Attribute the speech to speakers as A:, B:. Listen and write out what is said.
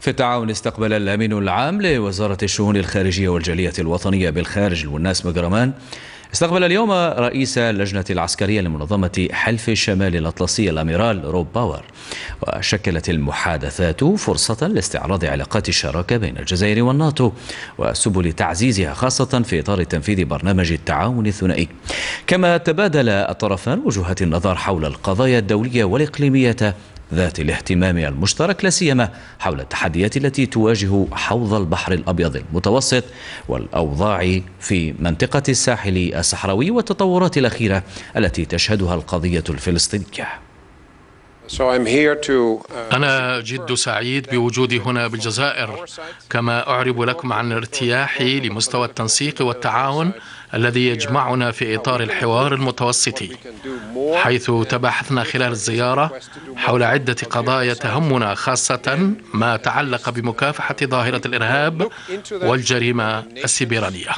A: في التعاون استقبل الأمين العام لوزارة الشؤون الخارجية والجالية الوطنية بالخارج الوناس مجرمان استقبل اليوم رئيس اللجنة العسكرية لمنظمة حلف الشمال الأطلسي الأميرال روب باور وشكلت المحادثات فرصة لاستعراض علاقات الشراكة بين الجزائر والناتو وسبل تعزيزها خاصة في إطار تنفيذ برنامج التعاون الثنائي كما تبادل الطرفان وجهات النظر حول القضايا الدولية والإقليمية ذات الاهتمام المشترك لاسيما حول التحديات التي تواجه حوض البحر الابيض المتوسط والاوضاع في منطقه الساحل الصحراوي والتطورات الاخيره التي تشهدها القضيه الفلسطينيه Uh,
B: أنا جد سعيد بوجودي هنا بالجزائر كما أعرب لكم عن ارتياحي لمستوى التنسيق والتعاون الذي يجمعنا في إطار الحوار المتوسطي حيث تباحثنا خلال الزيارة حول عدة قضايا تهمنا خاصة ما تعلق بمكافحة ظاهرة الإرهاب والجريمة السيبرانية